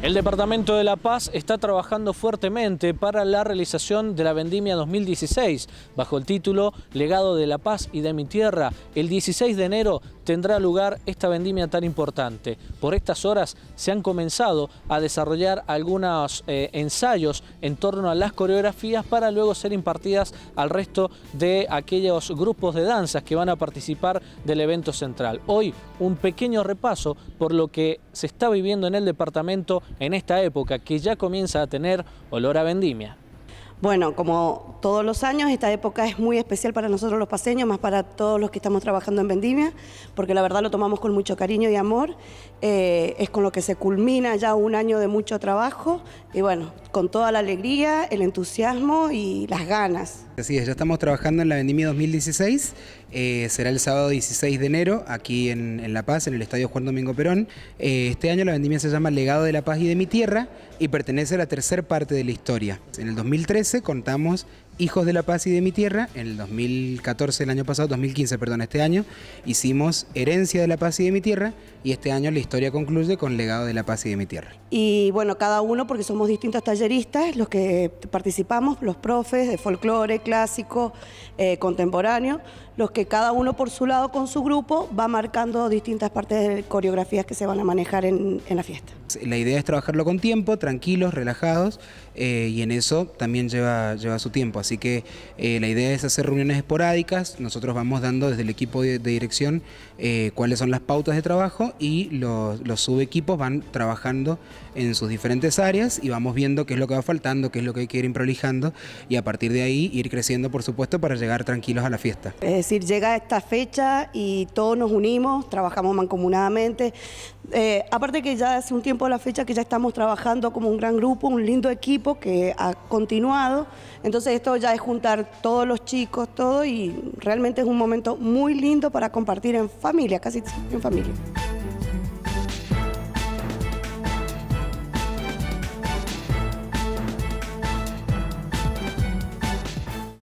El Departamento de La Paz está trabajando fuertemente para la realización de la Vendimia 2016 bajo el título Legado de La Paz y de mi Tierra. El 16 de enero tendrá lugar esta vendimia tan importante. Por estas horas se han comenzado a desarrollar algunos eh, ensayos en torno a las coreografías para luego ser impartidas al resto de aquellos grupos de danzas que van a participar del evento central. Hoy un pequeño repaso por lo que se está viviendo en el departamento en esta época que ya comienza a tener olor a vendimia? Bueno, como todos los años, esta época es muy especial para nosotros los paseños, más para todos los que estamos trabajando en Vendimia, porque la verdad lo tomamos con mucho cariño y amor. Eh, es con lo que se culmina ya un año de mucho trabajo y bueno, con toda la alegría, el entusiasmo y las ganas. Así es, ya estamos trabajando en la Vendimia 2016, eh, será el sábado 16 de enero aquí en, La Paz, en el Estadio Juan Domingo Perón. Eh, este año la Vendimia se llama Legado de la Paz y de mi Tierra y pertenece a la tercera parte de la historia. En el 2013 contamos Hijos de la Paz y de mi Tierra, en el 2014, el año pasado, 2015, perdón, este año, hicimos Herencia de la Paz y de mi Tierra y este año la historia concluye con Legado de la Paz y de mi Tierra. Y bueno, cada uno, porque somos distintos talleristas, los que participamos, los profes de folclore, clásico, eh, contemporáneo, los que cada uno por su lado con su grupo va marcando distintas partes de coreografías que se van a manejar en la fiesta la idea es trabajarlo con tiempo, tranquilos, relajados, eh, y en eso también lleva, lleva su tiempo. Así que eh, la idea es hacer reuniones esporádicas, nosotros vamos dando desde el equipo de, dirección eh, cuáles son las pautas de trabajo y los, los, subequipos van trabajando en sus diferentes áreas y vamos viendo qué es lo que va faltando, qué es lo que hay que ir improlijando y a partir de ahí ir creciendo, por supuesto, para llegar tranquilos a la fiesta. Es decir, llega esta fecha y todos nos unimos, trabajamos mancomunadamente. aparte que ya hace un tiempo la fecha que ya estamos trabajando como un gran grupo, un lindo equipo que ha continuado. Entonces esto ya es juntar todos los chicos, todo, y realmente es un momento muy lindo para compartir en familia, casi en familia.